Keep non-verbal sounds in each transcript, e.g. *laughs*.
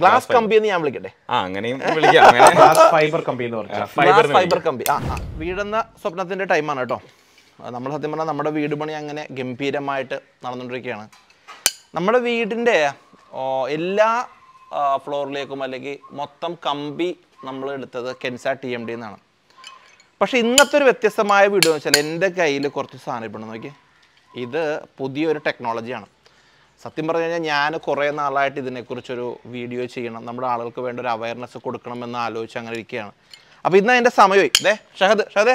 glass കമ്പി എന്ന് ഞാൻ വിളിക്കട്ടെ ആ അങ്ങനെയും വിളിക്കാം *laughs* ഗ്ലാസ് ഫൈബർ കമ്പി എന്ന് ഫൈബർ ഫൈബർ കമ്പി ആ വീടെന്ന സ്വപ്നത്തിന്റെ ടൈമാണ് കേട്ടോ നമ്മൾ സത്യം പറഞ്ഞാൽ നമ്മുടെ വീട് പണി അങ്ങനെ ഗംഭീരമായിട്ട് നടന്നുകൊണ്ടിരിക്കുകയാണ് നമ്മുടെ വീടിൻ്റെ എല്ലാ ഫ്ലോറിലേക്കും അല്ലെങ്കിൽ മൊത്തം കമ്പി നമ്മൾ എടുത്തത് കെൻസ ടി എം ഡി എന്നാണ് പക്ഷേ ഇന്നത്തെ ഒരു വ്യത്യസ്തമായ വീട് എന്ന് വെച്ചാൽ എൻ്റെ കയ്യിൽ കുറച്ച് സാധനം ഇപ്പോൾ നോക്കി ഇത് പുതിയൊരു ടെക്നോളജിയാണ് സത്യം പറഞ്ഞു കഴിഞ്ഞാൽ ഞാൻ കുറേ നാളായിട്ട് ഇതിനെക്കുറിച്ചൊരു വീഡിയോ ചെയ്യണം നമ്മുടെ ആളുകൾക്ക് വേണ്ട ഒരു അവയർനെസ് കൊടുക്കണമെന്ന് ആലോചിച്ച് അങ്ങനെ ഇരിക്കുകയാണ് അപ്പോൾ ഇന്ന് അതിൻ്റെ സമയമായി ഇതേ ഷഹദ് ഷഹദേ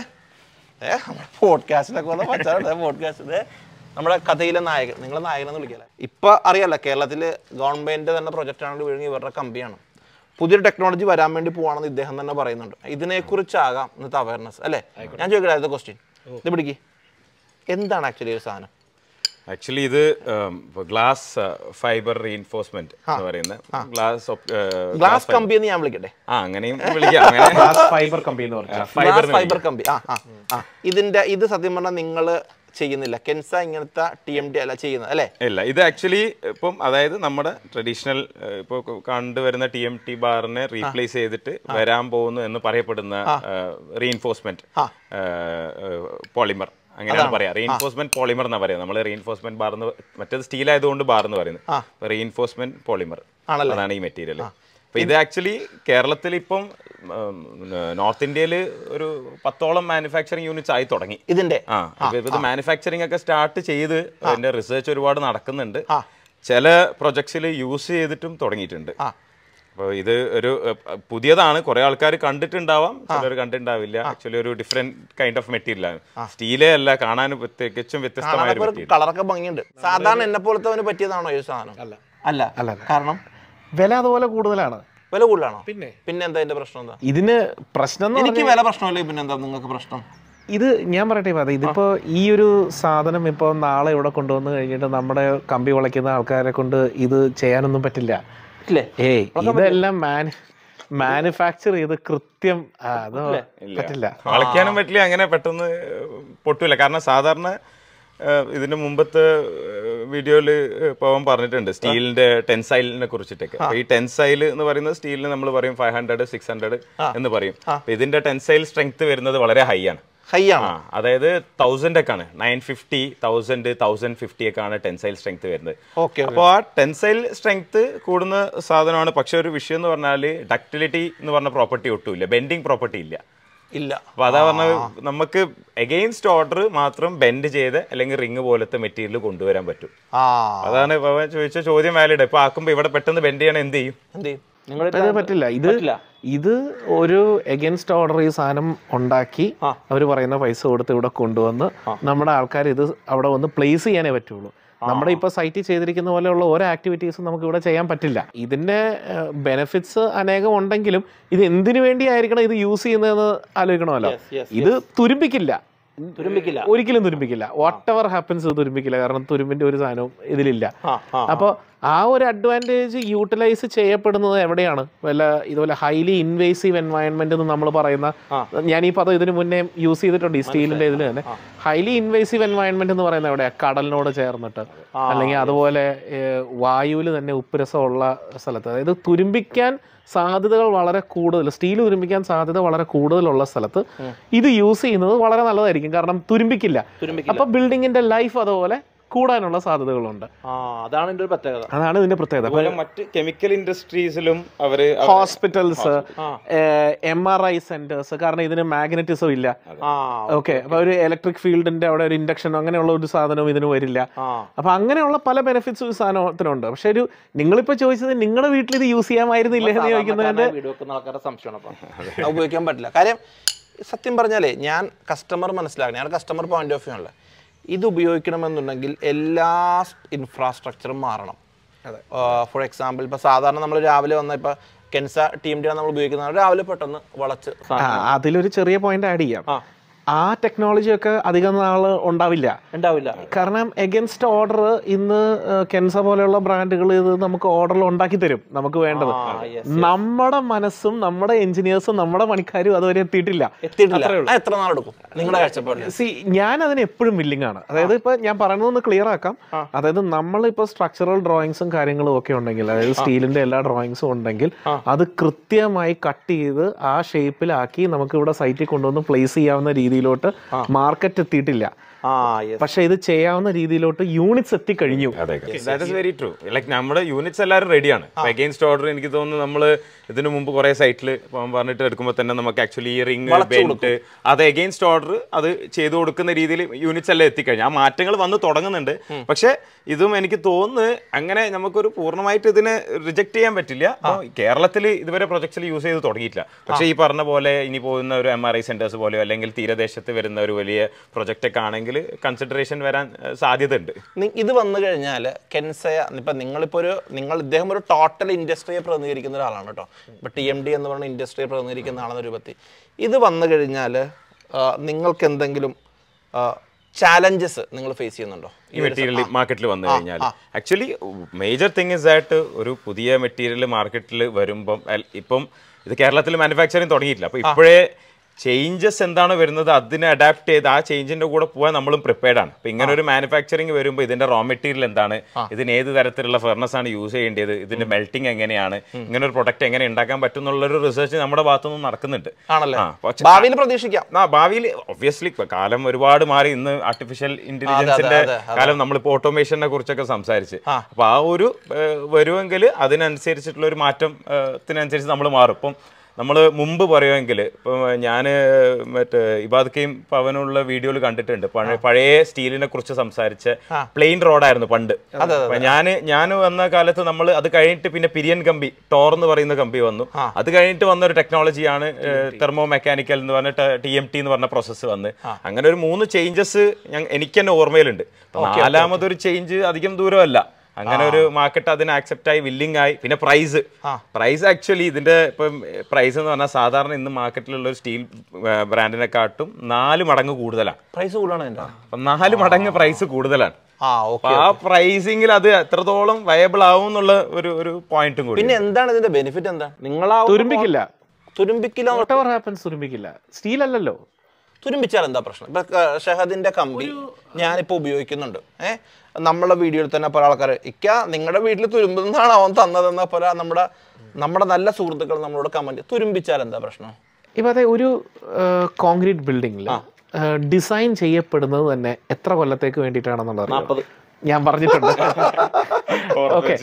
ഏ നമ്മുടെ പോഡ്കാസ്റ്റിലൊക്കെ വന്ന പച്ചാറുണ്ട് പോഡ്കാസ്റ്റ് നമ്മുടെ കഥയിലെ നായകൻ നിങ്ങളെ നായകനെന്ന് വിളിക്കില്ല ഇപ്പം അറിയാല്ല കേരളത്തിൽ ഗവൺമെൻറ് തന്നെ പ്രൊജക്റ്റ് ആണെങ്കിൽ വീഴുങ്ങി ഇവരുടെ കമ്പിയാണ് പുതിയൊരു ടെക്നോളജി വരാൻ വേണ്ടി പോവാണെന്ന് ഇദ്ദേഹം തന്നെ പറയുന്നുണ്ട് ഇതിനെക്കുറിച്ചാകാം ഇന്നത്തെ അവയർനെസ് അല്ലേ ഞാൻ ചോദിക്കട്ടെ അടുത്ത ക്വസ്റ്റ്യൻ ഇത് പിടിക്ക് എന്താണ് ആക്ച്വലി ഒരു സാധനം ആക്ച്വലി ഇത് ഗ്ലാസ് ഫൈബർ റീഎൻഫോഴ്സ്മെന്റ് എന്ന് പറയുന്ന ഗ്ലാസ് ഗ്ലാസ് കമ്പി എന്ന് ഞാൻ വിളിക്കട്ടെ ആ അങ്ങനെയും വിളിക്കാം *laughs* ഗ്ലാസ് ഫൈബർ കമ്പി എന്ന് ഫൈബർ ഫൈബർ കമ്പി ആ ആ ഇതിന്റെ ഇത് സത്യം പറഞ്ഞാൽ നിങ്ങൾ ചെയ്യുന്നില്ല കെൻസ ഇങ്ങനത്തെ ടി എം ഡി അല്ല ചെയ്യുന്നത് അല്ലേ ഇല്ല ഇത് ആക്ച്വലി ഇപ്പം അതായത് നമ്മുടെ ട്രഡീഷണൽ ഇപ്പോൾ കണ്ടുവരുന്ന ടി എം ടി ബാറിനെ റീപ്ലേസ് ചെയ്തിട്ട് വരാൻ പോകുന്നു എന്ന് പറയപ്പെടുന്ന റീഎൻഫോഴ്സ്മെന്റ് പോളിമർ അങ്ങനെയാണ് പറയാം റീഇൻഫോഴ്സ്മെന്റ് പോളിമർ എന്നാ പറയാം നമ്മൾ റീഇൻഫോഴ്സ്മെന്റ് ബാർ എന്ന് മറ്റേത് സ്റ്റീൽ ആയതുകൊണ്ട് ബാർ എന്ന് പറയുന്നത് റീഇൻഫോഴ്സ്മെന്റ് പോളിമർ അതാണ് ഈ മെറ്റീരിയൽ അപ്പൊ ഇത് ആക്ച്വലി കേരളത്തിൽ ഇപ്പം നോർത്ത് ഇന്ത്യയിൽ ഒരു പത്തോളം മാനുഫാക്ചറിങ് യൂണിറ്റ്സ് ആയി തുടങ്ങി ഇതിന്റെ ഇത് മാനുഫാക്ചറിങ് ഒക്കെ സ്റ്റാർട്ട് ചെയ്ത് അതിന്റെ റിസർച്ച് ഒരുപാട് നടക്കുന്നുണ്ട് ചില പ്രൊജക്ട്സിൽ യൂസ് ചെയ്തിട്ടും തുടങ്ങിയിട്ടുണ്ട് ഇത് ഒരു പുതിയതാണ് കുറേ ആൾക്കാർ കണ്ടിട്ടുണ്ടാവാം ചിലർ കണ്ടിട്ടുണ്ടാവില്ല ആക്ച്വലി ഒരു ഡിഫറെന്റ് കൈൻഡ് ഓഫ് മെറ്റീരിയൽ ആണ് സ്റ്റീലേ അല്ല കാണാൻ തികച്ചും വ്യത്യസ്തമായ കളറൊക്കെ ഭംഗിയുണ്ട് സാധാരണ എന്നെ പോലത്തെ പറ്റിയതാണോ ഈ സാധനം അല്ല അല്ല അല്ല കാരണം വില അതുപോലെ കൂടുതലാണ് വില കൂടുതലാണോ പിന്നെ പിന്നെ എന്താ ഇതിന്റെ പ്രശ്നം എന്താ ഇതിന് പ്രശ്നം എനിക്ക് വില പ്രശ്നമല്ലേ പിന്നെ എന്താ നിങ്ങൾക്ക് പ്രശ്നം ഇത് ഞാൻ പറയട്ടെ അതെ ഇതിപ്പോ ഈ ഒരു സാധനം ഇപ്പോൾ നാളെ ഇവിടെ കൊണ്ടുവന്ന് കഴിഞ്ഞിട്ട് നമ്മുടെ കമ്പി വളയ്ക്കുന്ന ആൾക്കാരെ കൊണ്ട് ഇത് ചെയ്യാനൊന്നും പറ്റില്ല ഇതെല്ലാം മാനുഫാക്ചർ ചെയ്ത് കൃത്യം പറ്റില്ല കളിക്കാനും പറ്റില്ല അങ്ങനെ പെട്ടെന്ന് പൊട്ടില്ല കാരണം സാധാരണ ഇതിന് മുമ്പത്തെ വീഡിയോയിൽ പവൻ പറഞ്ഞിട്ടുണ്ട് സ്റ്റീലിന്റെ ടെൻസൈലിനെ കുറിച്ചിട്ടൊക്കെ ഈ ടെൻസൈൽ എന്ന് പറയുന്നത് സ്റ്റീലിന് നമ്മൾ പറയും ഫൈവ് ഹൺഡ്രഡ് സിക്സ് ഹൺഡ്രഡ് എന്ന് പറയും ഇതിന്റെ ടെൻസൈൽ സ്ട്രെങ്ത് വരുന്നത് വളരെ ഹൈ ആണ് ഹൈ ആണ് അതായത് തൗസൻഡ് ഒക്കെ ആണ് nine fifty thousand thousand fifty ഒക്കെ ആണ് ടെൻസൈൽ സ്ട്രെങ്ത് വരുന്നത് ഓക്കെ അപ്പോൾ ആ ടെൻസൈൽ സ്ട്രെങ്ത് കൂടുന്ന സാധനമാണ് പക്ഷെ ഒരു വിഷയം എന്ന് പറഞ്ഞാൽ ഡക്ടിലിറ്റി എന്ന് പറഞ്ഞ പ്രോപ്പർട്ടി ഒട്ടും ഇല്ല ബെൻഡിങ് പ്രോപ്പർട്ടി ഇല്ല ഇല്ല അപ്പൊ അതാ പറഞ്ഞ നമുക്ക് എഗെയിൻസ്റ്റ് ഓർഡർ മാത്രം ബെൻഡ് ചെയ്ത് അല്ലെങ്കിൽ റിങ് പോലത്തെ മെറ്റീരിയൽ കൊണ്ടുവരാൻ പറ്റും അതാണ് ചോദിച്ച ചോദ്യം വാലിഡ് ഇപ്പൊ ആക്കുമ്പോ ഇവിടെ പെട്ടെന്ന് ബെൻഡ് ചെയ്യണം എന്ത് ചെയ്യും എന്ത് ചെയ്യും പറ്റില്ല ഇത് ഇത് ഒരു എഗൻസ്റ്റ് ഓർഡർ ഈ സാധനം ഉണ്ടാക്കി അവർ പറയുന്ന പൈസ കൊടുത്ത് ഇവിടെ കൊണ്ടുവന്ന് നമ്മുടെ ആൾക്കാർ ഇത് അവിടെ വന്ന് പ്ലേസ് ചെയ്യാനേ പറ്റുള്ളൂ നമ്മുടെ ഇപ്പൊ സൈറ്റിൽ ചെയ്തിരിക്കുന്ന പോലെയുള്ള ഓരോ ആക്ടിവിറ്റീസും നമുക്ക് ഇവിടെ ചെയ്യാൻ പറ്റില്ല ഇതിന്റെ ബെനിഫിറ്റ്സ് അനേകം ഉണ്ടെങ്കിലും ഇത് എന്തിനു വേണ്ടിയായിരിക്കണം ഇത് യൂസ് ചെയ്യുന്നതെന്ന് ആലോചിക്കണമല്ലോ ഇത് തുരുമ്പിക്കില്ല തുരുമ്പിക്കില്ല ഒരിക്കലും തുരുമ്പിക്കില്ല വാട്ട് എവർ ഹാപ്പൻസ് തുരുമ്പിക്കില്ല കാരണം തുരുമ്പിന്റെ ഒരു സാധനവും ഇതിലില്ല അപ്പോൾ ആ ഒരു അഡ്വാൻറ്റേജ് യൂട്ടിലൈസ് ചെയ്യപ്പെടുന്നത് എവിടെയാണ് വല്ല ഇതുപോലെ ഹൈലി ഇൻവേസീവ് എൻവയൺമെന്റ് എന്ന് നമ്മൾ പറയുന്ന ഞാൻ ഈ പദം ഇതിനു മുന്നേ യൂസ് ചെയ്തിട്ടുണ്ട് ഈ സ്റ്റീലിന്റെ ഇതിൽ തന്നെ ഹൈലി ഇൻവേസീവ് എൻവയൺമെന്റ് എന്ന് പറയുന്നത് എവിടെയാ കടലിനോട് ചേർന്നിട്ട് അല്ലെങ്കിൽ അതുപോലെ വായുവിൽ തന്നെ ഉപ്പുരസമുള്ള സ്ഥലത്ത് അതായത് തുരുമ്പിക്കാൻ സാധ്യതകൾ വളരെ കൂടുതൽ സ്റ്റീൽ തുരുമ്പിക്കാൻ സാധ്യത വളരെ കൂടുതലുള്ള സ്ഥലത്ത് ഇത് യൂസ് ചെയ്യുന്നത് വളരെ നല്ലതായിരിക്കും കാരണം തുരുമ്പിക്കില്ല അപ്പൊ ബിൽഡിങ്ങിന്റെ ലൈഫ് അതുപോലെ കൂടാനുള്ള സാധ്യതകളുണ്ട് അതാണ് ഇതിന്റെ പ്രത്യേകത അതാണ് ഇതിന്റെ പ്രത്യേകത മറ്റ് കെമിക്കൽ ഇൻഡസ്ട്രീസിലും അവര് hospitals M R I centres കാരണം ഇതിന് മാഗ്നറ്റിസം ഇല്ല ഓക്കെ അപ്പൊ ഒരു ഇലക്ട്രിക് ഫീൽഡിന്റെ അവിടെ ഒരു ഇൻഡക്ഷൻ അങ്ങനെയുള്ള ഒരു സാധനവും ഇതിന് വരില്ല അപ്പൊ അങ്ങനെയുള്ള പല ബെനിഫിറ്റ്സും ഈ സാധനത്തിനുണ്ട് പക്ഷെ ഒരു നിങ്ങളിപ്പോ ചോദിച്ചത് നിങ്ങളുടെ വീട്ടിൽ ഇത് യൂസ് ചെയ്യാമായിരുന്നില്ല എന്ന് ചോദിക്കുന്നത് ഉപയോഗിക്കാൻ പറ്റില്ല കാര്യം സത്യം പറഞ്ഞാലേ ഞാൻ കസ്റ്റമർ മനസ്സിലാക്കണം ഞാൻ കസ്റ്റമർ പോയിന്റ് ഓഫ് വ്യൂ ആണല്ലേ ഇത് ഉപയോഗിക്കണമെന്നുണ്ടെങ്കിൽ എല്ലാ ഇൻഫ്രാസ്ട്രക്ചറും മാറണം ഫോർ എക്സാമ്പിൾ ഇപ്പോൾ സാധാരണ നമ്മൾ രാവിലെ വന്ന ഇപ്പോൾ കെൻസ ടീമിൻ്റെ നമ്മൾ ഉപയോഗിക്കുന്നത് രാവിലെ പെട്ടെന്ന് വളച്ച് അതിലൊരു ചെറിയ പോയിന്റ് ആഡ് ചെയ്യാം ആ ടെക്നോളജി ഒക്കെ അധികം നാൾ ഉണ്ടാവില്ല ഉണ്ടാവില്ല കാരണം എഗൻസ്റ്റ് ഓർഡർ ഇന്ന് കെൻസ പോലെയുള്ള ബ്രാൻഡുകൾ ഇത് നമുക്ക് ഓർഡർ ഉണ്ടാക്കി തരും നമുക്ക് വേണ്ടത് നമ്മുടെ മനസ്സും നമ്മുടെ എഞ്ചിനീയേഴ്സും നമ്മുടെ പണിക്കാരും അതുവരെ എത്തിയിട്ടില്ല എത്ര നിങ്ങളുടെ കാഴ്ചപ്പാട് സി ഞാൻ അതിന് എപ്പോഴും വില്ലിംഗ് ആണ് അതായത് ഇപ്പൊ ഞാൻ പറയുന്നതൊന്ന് ക്ലിയർ ആക്കാം അതായത് നമ്മളിപ്പോ സ്ട്രക്ചറൽ ഡ്രോയിങ്സും കാര്യങ്ങളും ഒക്കെ ഉണ്ടെങ്കിൽ അതായത് സ്റ്റീലിന്റെ എല്ലാ ഡ്രോയിങ്സും ഉണ്ടെങ്കിൽ അത് കൃത്യമായി കട്ട് ചെയ്ത് ആ ഷേപ്പിലാക്കി നമുക്ക് ഇവിടെ സൈറ്റിൽ കൊണ്ടുവന്ന് പ്ലേസ് ചെയ്യാവുന്ന രീതിയിൽ രീതിയിലോട്ട് മാർക്കറ്റ് എത്തിയിട്ടില്ല പക്ഷെ ഇത് ചെയ്യാവുന്ന രീതിയിലോട്ട് യൂണിറ്റ്സ് എത്തിക്കഴിഞ്ഞു ദാറ്റ് വെരി ട്രൂ ലൈക് നമ്മുടെ യൂണിറ്റ്സ് എല്ലാവരും റെഡിയാണ് അഗെയിൻസ്റ്റ് ഓർഡർ എനിക്ക് തോന്നുന്നു നമ്മൾ ഇതിനു മുമ്പ് കുറെ സൈറ്റിൽ പറഞ്ഞിട്ട് എടുക്കുമ്പോൾ തന്നെ നമുക്ക് ആക്ച്വലി ഈ റിംഗ് ബെൽറ്റ് അത് എഗെയിൻസ്റ്റ് ഓർഡർ അത് ചെയ്തു കൊടുക്കുന്ന രീതിയിൽ യൂണിറ്റ്സ് എല്ലാം എത്തിക്കഴിഞ്ഞു ആ മാറ്റങ്ങൾ വന്ന് തുടങ്ങുന്നുണ്ട് പക്ഷേ ഇതും എനിക്ക് തോന്നുന്നു അങ്ങനെ നമുക്കൊരു പൂർണ്ണമായിട്ട് ഇതിനെ റിജക്ട് ചെയ്യാൻ പറ്റില്ല കേരളത്തിൽ ഇതുവരെ പ്രൊജക്ട്സിൽ യൂസ് ചെയ്ത് തുടങ്ങിയിട്ടില്ല പക്ഷേ ഈ പറഞ്ഞ പോലെ ഇനി പോകുന്ന ഒരു എം ആർ ഐ സെന്റേഴ്സ് പോലെയോ അല്ലെങ്കിൽ തീരദേശത്ത് വരുന്ന ഒരു വലിയ പ്രൊജക്റ്റൊക്കെ ആണെങ്കിൽ അല്ലെങ്കിൽ കൺസിഡറേഷൻ വരാൻ സാധ്യതയുണ്ട് ഇത് വന്നു കഴിഞ്ഞാൽ കെൻസയ ഇപ്പം നിങ്ങളിപ്പോൾ ഒരു നിങ്ങൾ ഇദ്ദേഹം ഒരു ടോട്ടൽ ഇൻഡസ്ട്രിയെ പ്രതിനിധീകരിക്കുന്ന ഒരാളാണ് കേട്ടോ ഇപ്പം ടി എം ഡി എന്ന് പറയുന്ന ഇൻഡസ്ട്രിയെ പ്രതിനിധീകരിക്കുന്ന ആളെന്ന രൂപത്തിൽ ഇത് വന്നു കഴിഞ്ഞാൽ നിങ്ങൾക്ക് എന്തെങ്കിലും ചാലഞ്ചസ് നിങ്ങൾ ഫേസ് ചെയ്യുന്നുണ്ടോ ഈ മെറ്റീരിയൽ മാർക്കറ്റിൽ വന്നു കഴിഞ്ഞാൽ ആക്ച്വലി മേജർ തിങ് ഇസ് ആയിട്ട് ഒരു പുതിയ മെറ്റീരിയൽ മാർക്കറ്റിൽ വരുമ്പം ഇപ്പം ഇത് കേരളത്തിൽ മാനുഫാക്ചറിങ് തുടങ്ങിയിട്ടില്ല അപ്പോൾ ഇപ്പോഴേ ചേഞ്ചസ് എന്താണ് വരുന്നത് അതിനെ അഡാപ്റ്റ് ചെയ്ത് ആ ചേഞ്ചിന്റെ കൂടെ പോകാൻ നമ്മളും പ്രിപ്പയർഡ് ആണ് ഇങ്ങനെ ഒരു മാനുഫാക്ചറിങ് വരുമ്പോൾ ഇതിന്റെ റോ മെറ്റീരിയൽ എന്താണ് ഇതിന് ഏത് തരത്തിലുള്ള ഫെർണസ് ആണ് യൂസ് ചെയ്യേണ്ടത് ഇതിന്റെ മെൽറ്റിംഗ് എങ്ങനെയാണ് ഇങ്ങനെ ഒരു പ്രൊഡക്റ്റ് എങ്ങനെ ഉണ്ടാക്കാൻ പറ്റും ഒരു റിസർച്ച് നമ്മുടെ ഭാഗത്തുനിന്ന് നടക്കുന്നുണ്ട് ഭാവിയിൽ പ്രതീക്ഷിക്കാം ആ ഭാവിയിൽ ഒബ്വിയസ്ലി കാലം ഒരുപാട് മാറി ഇന്ന് ആർട്ടിഫിഷ്യൽ ഇന്റലിജൻസിന്റെ കാലം നമ്മളിപ്പോ ഓട്ടോമേഷനെ കുറിച്ചൊക്കെ സംസാരിച്ച് അപ്പൊ ആ ഒരു വരുമെങ്കിൽ അതിനനുസരിച്ചിട്ടുള്ള ഒരു മാറ്റത്തിനനുസരിച്ച് നമ്മൾ മാറും ഇപ്പം നമ്മൾ മുമ്പ് പറയുമെങ്കിൽ ഇപ്പം ഞാൻ മറ്റേ ഇബാദക്കയും പവനുള്ള വീഡിയോയിൽ കണ്ടിട്ടുണ്ട് പഴയ സ്റ്റീലിനെ കുറിച്ച് സംസാരിച്ച പ്ലെയിൻ റോഡായിരുന്നു പണ്ട് ഞാൻ ഞാൻ വന്ന കാലത്ത് നമ്മൾ അത് കഴിഞ്ഞിട്ട് പിന്നെ പിരിയൻ കമ്പി ടോർ എന്ന് പറയുന്ന കമ്പി വന്നു അത് കഴിഞ്ഞിട്ട് വന്ന ഒരു ടെക്നോളജിയാണ് തെർമോ മെക്കാനിക്കൽ എന്ന് പറഞ്ഞ ടി എം ടി എന്ന് പറഞ്ഞ പ്രോസസ്സ് വന്ന് അങ്ങനെ ഒരു മൂന്ന് ചേഞ്ചസ് എനിക്ക് തന്നെ ഓർമ്മയിലുണ്ട് നാലാമതൊരു ചേഞ്ച് അധികം ദൂരമല്ല അങ്ങനെ ഒരു മാർക്കറ്റ് അതിന് ആക്സെപ്റ്റ് ആയി വില്ലിംഗ് ആയി പിന്നെ പ്രൈസ് പ്രൈസ് ആക്ച്വലി ഇതിന്റെ ഇപ്പം പ്രൈസ് എന്ന് പറഞ്ഞാൽ സാധാരണ ഇന്ന് മാർക്കറ്റിലുള്ള ഒരു സ്റ്റീൽ കാട്ടും നാല് മടങ്ങ് കൂടുതലാണ് പ്രൈസ് കൂടുതലാണ് നാല് മടങ്ങ് പ്രൈസ് കൂടുതലാണ് ആ പ്രൈസിംഗിൽ അത് എത്രത്തോളം വയബിൾ ആവും എന്നുള്ള ഒരു ഒരു പോയിന്റും കൂടി പിന്നെ എന്താണ് ഇതിന്റെ ബെനിഫിറ്റ് എന്താ നിങ്ങൾ തുരുമ്പിക്കില്ല തുരുമ്പിക്കില്ല തുരുമ്പിക്കില്ല സ്റ്റീൽ അല്ലല്ലോ തുരുമ്പിച്ചാൽ എന്താ പ്രശ്നം ഇപ്പൊ ഷഹദിന്റെ കമ്പി ഞാനിപ്പോ ഉപയോഗിക്കുന്നുണ്ട് ഏഹ് നമ്മളെ വീഡിയോയിൽ തന്നെ പല ആൾക്കാർ ഇക്ക നിങ്ങളുടെ വീട്ടിൽ തുരുമ്പുന്നാണ് അവൻ തന്നതെന്ന പോലെ നമ്മുടെ നമ്മുടെ നല്ല സുഹൃത്തുക്കൾ നമ്മളോട് കമന്റ് തുരുമ്പിച്ചാൽ എന്താ പ്രശ്നം ഇപ്പം അതെ ഒരു കോൺക്രീറ്റ് ബിൽഡിംഗിൽ ഡിസൈൻ ചെയ്യപ്പെടുന്നത് തന്നെ എത്ര കൊല്ലത്തേക്ക് വേണ്ടിയിട്ടാണെന്നുള്ളത് ഞാൻ പറഞ്ഞിട്ടുണ്ട് ഓക്കെ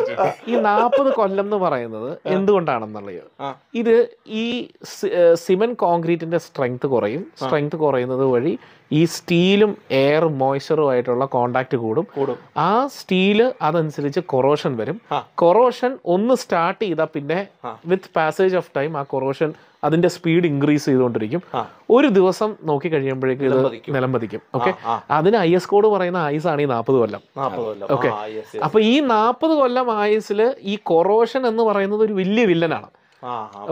ഈ നാൽപ്പത് കൊല്ലം എന്ന് പറയുന്നത് എന്തുകൊണ്ടാണെന്നുള്ളത് ഇത് ഈ സിമെന്റ് കോൺക്രീറ്റിന്റെ സ്ട്രെങ്ത് കുറയും സ്ട്രെങ്ത് കുറയുന്നത് വഴി ഈ സ്റ്റീലും എയർ മോയ്സ്ചറും ആയിട്ടുള്ള കോണ്ടാക്ട് കൂടും ആ സ്റ്റീല് അതനുസരിച്ച് കൊറോഷൻ വരും കൊറോഷൻ ഒന്ന് സ്റ്റാർട്ട് ചെയ്താൽ പിന്നെ വിത്ത് പാസേജ് ഓഫ് ടൈം ആ കൊറോഷൻ അതിന്റെ സ്പീഡ് ഇൻക്രീസ് ചെയ്തുകൊണ്ടിരിക്കും ഒരു ദിവസം നോക്കി കഴിയുമ്പോഴേക്കും ഇത് നിലം പതിക്കും ഓക്കെ അതിന് ഐ എസ് കോഡ് പറയുന്ന ആയുസ് ആണ് ഈ നാൽപ്പത് കൊല്ലം ഓക്കെ അപ്പൊ ഈ നാൽപ്പത് കൊല്ലം ആയുസിൽ ഈ കൊറോഷൻ എന്ന് പറയുന്നത് ഒരു വലിയ വില്ലനാണ്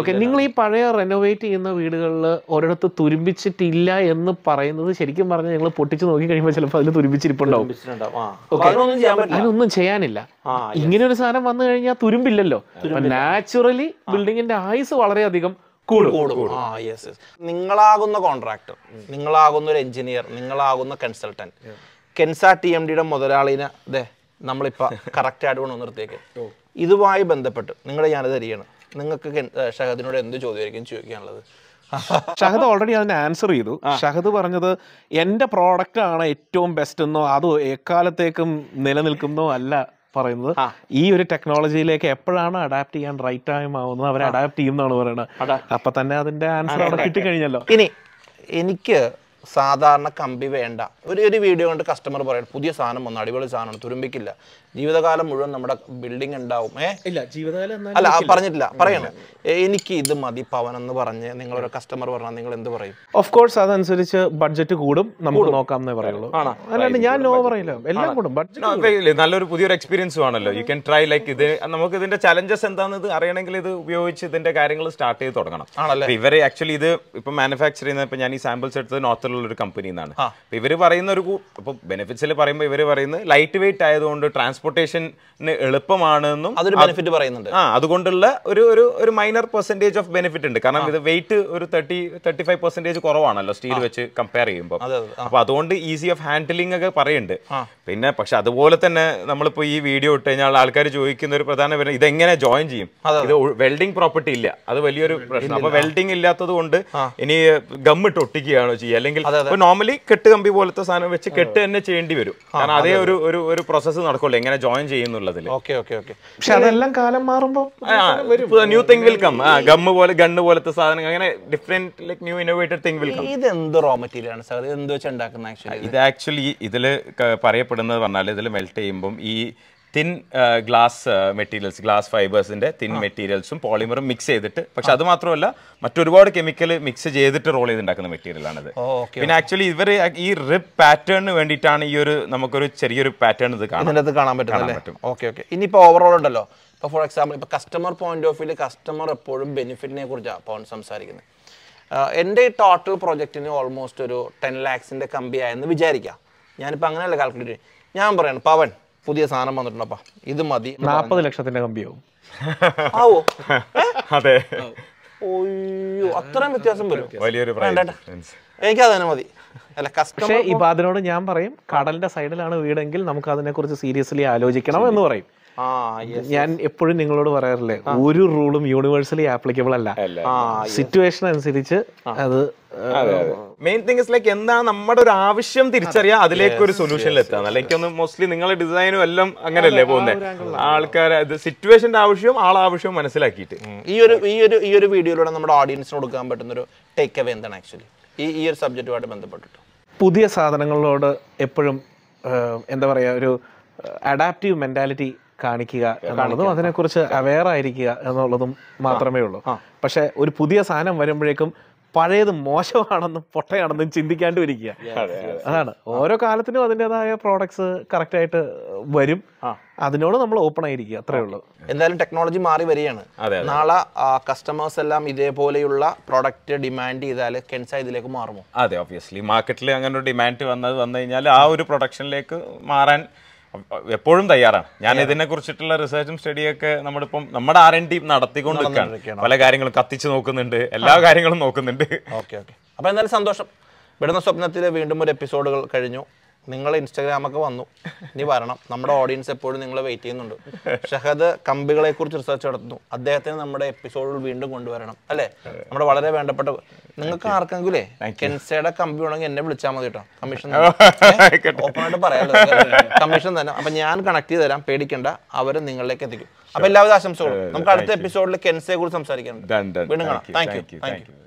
ഓക്കെ നിങ്ങൾ ഈ പഴയ റെനോവേറ്റ് ചെയ്യുന്ന വീടുകളിൽ ഒരിടത്ത് തുരുമ്പിച്ചിട്ടില്ല എന്ന് പറയുന്നത് ശരിക്കും പറഞ്ഞാൽ ഞങ്ങൾ പൊട്ടിച്ചു നോക്കി കഴിയുമ്പോൾ ചിലപ്പോൾ അതിന് തുരുമ്പിച്ചിരിപ്പുണ്ടാവും അതിനൊന്നും ചെയ്യാനില്ല ഇങ്ങനെ ഒരു സാധനം വന്നു കഴിഞ്ഞാൽ തുരുമ്പില്ലല്ലോ നാച്ചുറലി ബിൽഡിങ്ങിന്റെ ആയുസ് വളരെയധികം ആ നിങ്ങളാകുന്ന കോൺട്രാക്ടർ നിങ്ങളാകുന്ന ഒരു എഞ്ചിനീയർ നിങ്ങളാകുന്ന കൺസൾട്ടന്റ് കെൻസ ടി എം ഡിയുടെ മുതലാളിനെ അതെ നമ്മളിപ്പോ കറക്റ്റ് *laughs* ആയിട്ട് കൊണ്ട് നിർത്തിയേക്ക് ഇതുമായി ബന്ധപ്പെട്ട് നിങ്ങളെ ഞാനത് അറിയണം നിങ്ങൾക്ക് ഷഹദിനോട് എന്ത് ചോദ്യമായിരിക്കും ചോദിക്കാനുള്ളത് *laughs* ഷഹദ് ഓൾറെഡി അതിന് ആൻസർ ചെയ്തു ഷഹദ് പറഞ്ഞത് എന്റെ പ്രോഡക്റ്റ് ആണ് ഏറ്റവും ബെസ്റ്റ് എന്നോ അതോ എക്കാലത്തേക്കും നിലനിൽക്കുന്നോ അല്ല പറയുന്നത് ഈ ഒരു ടെക്നോളജിയിലേക്ക് എപ്പോഴാണ് അഡാപ്റ്റ് ചെയ്യാൻ റൈറ്റ് ടൈം ആവുന്നത് അവരെ അഡാപ്റ്റ് ചെയ്യുന്നതാണ് പറയുന്നത് അപ്പൊ തന്നെ അതിന്റെ ആൻസർ കിട്ടി കഴിഞ്ഞല്ലോ ഇനി എനിക്ക് സാധാരണ കമ്പി വേണ്ട ഒരു ഒരു വീഡിയോ കൊണ്ട് കസ്റ്റമർ പറയണം പുതിയ സാധനം വന്നു അടിപൊളി സാധനമാണ് തുരുമ്പിക്കില്ല ജീവിതകാലം മുഴുവൻ നമ്മുടെ ബിൽഡിംഗ് ഉണ്ടാവും ഏ ഇല്ല ജീവിതകാലം അല്ല പറഞ്ഞിട്ടില്ല പറയണം എനിക്ക് ഇത് മതി പവൻ എന്ന് പറഞ്ഞ് നിങ്ങളൊരു കസ്റ്റമർ പറഞ്ഞാൽ നിങ്ങൾ എന്ത് പറയും ഓഫ് കോഴ്സ് അതനുസരിച്ച് ബഡ്ജറ്റ് കൂടും നമുക്ക് നോക്കാം എന്നേ പറയുള്ളൂ ഞാൻ നോ പറയില്ല എല്ലാം കൂടും ബഡ്ജറ്റ് നല്ലൊരു പുതിയൊരു എക്സ്പീരിയൻസും ആണല്ലോ യു ക്യാൻ ട്രൈ ലൈക്ക് ഇത് നമുക്ക് ഇതിന്റെ ചലഞ്ചസ് എന്താണെന്ന് ഇത് അറിയണമെങ്കിൽ ഇത് ഉപയോഗിച്ച് ഇതിന്റെ കാര്യങ്ങൾ സ്റ്റാർട്ട് ചെയ്ത് തുടങ്ങണം ഇവരെ ആക്ച്വലി ഇത് ഇപ്പൊ മാനുഫാക്ചർ ചെയ്യുന്ന ഇപ്പൊ ഞാൻ ഈ സാമ്പിൾസ് എടുത്തത് നോർത്തിൽ ഉള്ള ഒരു കമ്പനി എന്നാണ് അപ്പൊ ഇവർ പറയുന്ന ഒരു ഇപ്പൊ ബെനിഫിറ്റ്സിൽ പറയുമ്പോൾ ഇവർ പറയുന്നത് ലൈറ്റ് വെയിറ്റ് ആയതുകൊണ്ട് ട്രാൻസ്പോർട്ടേഷന് എളുപ്പമാണെന്നും അതൊരു ബെനിഫിറ്റ് പറയുന്നുണ്ട് ആ അതുകൊണ്ടുള്ള ഒരു ഒരു ഒരു മൈനർ പെർസെന്റേജ് ഓഫ് ബെനിഫിറ്റ് ഉണ്ട് കാരണം ഇത് വെയിറ്റ് ഒരു തേർട്ടി തേർട്ടി ഫൈവ് പെർസെന്റേജ് കുറവാണല്ലോ സ്റ്റീൽ വെച്ച് കമ്പയർ ചെയ്യുമ്പോൾ അപ്പോൾ അതുകൊണ്ട് ഈസി ഓഫ് ഹാൻഡിലിംഗ് ഒക്കെ പറയുന്നുണ്ട് പിന്നെ പക്ഷെ അതുപോലെ തന്നെ നമ്മളിപ്പോ ഈ വീഡിയോ ഇട്ട് കഴിഞ്ഞാൽ ആൾക്കാർ ചോദിക്കുന്ന ഒരു പ്രധാന ഇത് ഇതെങ്ങനെ ജോയിൻ ചെയ്യും ഇത് വെൽഡിംഗ് പ്രോപ്പർട്ടി ഇല്ല അത് വലിയൊരു പ്രശ്നം അപ്പോൾ വെൽഡിംഗ് ഇല്ലാത്തത് കൊണ്ട് ഇനി ഗമ്മിട്ട് ഒട്ടിക്കുകയാണോ ചെയ്യുക അല്ലെങ്കിൽ അപ്പോൾ നോർമലി കെട്ട് കമ്പി പോലത്തെ സാധനം വെച്ച് കെട്ട് തന്നെ ചെയ്യേണ്ടി വരും കാരണം അതേ ഒരു ഒരു ഒരു പ്രോസസ് നടക്കുള്ളൂ എങ്ങനെ ജോയിൻ ചെയ്യുന്നുള്ളതിൽ ഓക്കെ ഓക്കെ ഓക്കെ പക്ഷെ അതെല്ലാം കാലം മാറുമ്പോൾ new thing will come gum പോലെ ഗണ്ണ് പോലത്തെ സാധനങ്ങൾ അങ്ങനെ different like new innovated thing will come ഇത് എന്ത് റോ മെറ്റീരിയൽ ആണ് സാർ ഇത് എന്ത് വെച്ച് ഉണ്ടാക്കുന്ന ആക്ച്വലി ഇത് ആക്ച്വലി ഇതിൽ പറയപ്പെടുന്നത് പറഞ്ഞാൽ ഇതിൽ മെൽറ്റ് ചെയ്യുമ്പോൾ ഈ തിൻ ഗ്ലാസ് മെറ്റീരിയൽസ് ഗ്ലാസ് ഫൈബേഴ്സിന്റെ തിൻ മെറ്റീരിയൽസും പോളിമറും മിക്സ് ചെയ്തിട്ട് പക്ഷെ അത് മാത്രമല്ല മറ്റൊരുപാട് കെമിക്കൽ മിക്സ് ചെയ്തിട്ട് റോൾ ചെയ്തുണ്ടാക്കുന്ന മെറ്റീരിയൽ ആണ് പിന്നെ ആക്ച്വലി ഇവർ ഈ റിപ്പ് പാറ്റേണിന് വേണ്ടിയിട്ടാണ് ഈ ഒരു നമുക്കൊരു ചെറിയൊരു പാറ്റേൺ ഇത് കാണാൻ കാണാൻ പറ്റും ഓക്കെ ഓക്കെ ഇനിയിപ്പോൾ ഓവറോൾ ഉണ്ടല്ലോ ഇപ്പോൾ ഫോർ എക്സാമ്പിൾ ഇപ്പോൾ customer point of view customer എപ്പോഴും ബെനിഫിറ്റിനെ കുറിച്ചാണ് ഇപ്പോൾ സംസാരിക്കുന്നത് എൻ്റെ ടോട്ടൽ പ്രോജക്റ്റിന് ഓൾമോസ്റ്റ് ഒരു ടെൻ ലാക്സിൻ്റെ കമ്പിയായെന്ന് വിചാരിക്കാം ഞാനിപ്പോൾ അങ്ങനെയല്ല കാൽക്കുലേറ്റ് ഞാൻ പറയാണ് പവൻ പുതിയ സാധനം വന്നിട്ടുണ്ടപ്പാ ഇത് മതി നാപ്പത് ലക്ഷത്തിന്റെ കമ്പിയാവും ആവോ *laughs* അതെ ഒയ്യോ അത്രയും വ്യത്യാസം വരും വലിയൊരു എനിക്ക് അത് തന്നെ മതി അല്ല കസ്റ്റമർ ഇപ്പൊ അതിനോട് ഞാൻ പറയും കടലിന്റെ സൈഡിലാണ് വീടെങ്കിൽ നമുക്ക് അതിനെ കുറിച്ച് സീരിയസ്ലി ആലോചിക്കണം എന്ന് പറയും ഞാൻ എപ്പോഴും നിങ്ങളോട് പറയാറില്ലേ ഒരു റൂളും യൂണിവേഴ്സലി ആപ്ലിക്കബിൾ അല്ല സിറ്റുവേഷൻ അനുസരിച്ച് അത് മെയിൻ തിങ് ഇസ് ലൈക്ക് എന്താണ് നമ്മുടെ ഒരു ആവശ്യം തിരിച്ചറിയാം അതിലേക്ക് ഒരു സൊല്യൂഷനിൽ എത്താം അല്ലെങ്കിൽ ഒന്ന് മോസ്റ്റ്ലി നിങ്ങളുടെ ഡിസൈനും എല്ലാം അങ്ങനെയല്ലേ പോകുന്നത് ആൾക്കാരെ സിറ്റുവേഷന്റെ ആവശ്യവും ആവശ്യവും മനസ്സിലാക്കിയിട്ട് ഈ ഒരു ഈ ഒരു ഈ ഒരു വീഡിയോയിലൂടെ നമ്മുടെ ഓഡിയൻസിന് കൊടുക്കാൻ പറ്റുന്ന ഒരു ടേക്ക് അവേ എന്താണ് ആക്ച്വലി ഈ ഈ ഒരു സബ്ജക്റ്റുമായിട്ട് ബന്ധപ്പെട്ടിട്ട് പുതിയ സാധനങ്ങളോട് എപ്പോഴും എന്താ പറയുക ഒരു അഡാപ്റ്റീവ് മെന്റാലിറ്റി കാണിക്കുക എന്നുള്ളതും അതിനെക്കുറിച്ച് അവെയർ ആയിരിക്കുക എന്നുള്ളതും മാത്രമേ ഉള്ളൂ പക്ഷെ ഒരു പുതിയ സാധനം വരുമ്പോഴേക്കും പഴയത് മോശമാണെന്നും പൊട്ടയാണെന്നും ചിന്തിക്കാണ്ട് അതാണ് ഓരോ കാലത്തിനും അതിൻ്റെതായ പ്രോഡക്ട്സ് കറക്റ്റ് ആയിട്ട് വരും അതിനോട് നമ്മൾ ഓപ്പൺ ആയിരിക്കുക അത്രേ ഉള്ളൂ എന്തായാലും ടെക്നോളജി മാറി വരികയാണ് നാളെ കസ്റ്റമേഴ്സ് എല്ലാം ഇതേപോലെയുള്ള പ്രോഡക്റ്റ് ഡിമാൻഡ് ചെയ്താൽ കെൻസ ഇതിലേക്ക് മാറുമോ അതെ ഒബ്വിയസ്ലി മാർക്കറ്റിൽ അങ്ങനെ ഒരു ഡിമാൻഡ് വന്നത് വന്നു കഴിഞ്ഞാൽ ആ ഒരു പ്രൊഡക്ഷനിലേക്ക് മാറാൻ എപ്പോഴും തയ്യാറാണ് ഞാൻ ഇതിനെ കുറിച്ചിട്ടുള്ള റിസർച്ചും സ്റ്റഡിയൊക്കെ നമ്മളിപ്പം നമ്മുടെ ആർ എൻ ഡി നടത്തിക്കൊണ്ട് പല കാര്യങ്ങളും കത്തിച്ച് നോക്കുന്നുണ്ട് എല്ലാ കാര്യങ്ങളും നോക്കുന്നുണ്ട് ഓക്കെ ഓക്കെ അപ്പോൾ എന്തായാലും സന്തോഷം വിടുന്ന സ്വപ്നത്തിൽ വീണ്ടും ഒരു എപ്പിസോഡുകൾ കഴിഞ്ഞു നിങ്ങൾ ഇൻസ്റ്റാഗ്രാമൊക്കെ വന്നു ഇനി വരണം നമ്മുടെ ഓഡിയൻസ് എപ്പോഴും നിങ്ങൾ വെയിറ്റ് ചെയ്യുന്നുണ്ട് ഷഹദ് കമ്പികളെ കുറിച്ച് റിസർച്ച് നടത്തുന്നു അദ്ദേഹത്തിന് നമ്മുടെ എപ്പിസോഡിൽ വീണ്ടും കൊണ്ടുവരണം അല്ലേ നമ്മുടെ വളരെ വേണ്ടപ്പെട്ട നിങ്ങൾക്ക് ആർക്കെങ്കിലേ കെൻസയുടെ കമ്പി ഉണ്ടെങ്കിൽ എന്നെ വിളിച്ചാൽ മതി കേട്ടോ *laughs* കമ്മീഷൻ ഓപ്പണായിട്ട് പറയാലോ കമ്മീഷൻ തന്നെ അപ്പൊ ഞാൻ കണക്ട് ചെയ്ത് തരാം പേടിക്കണ്ട അവരെ നിങ്ങളിലേക്ക് എത്തിക്കും അപ്പൊ എല്ലാവരും ആശംസകളും നമുക്ക് അടുത്ത എപ്പിസോഡിൽ കെൻസയെ കുറിച്ച് സംസാരിക്കാനുണ്ട് വീണ്ടും കാണാം താങ്ക് യു താങ്ക് യു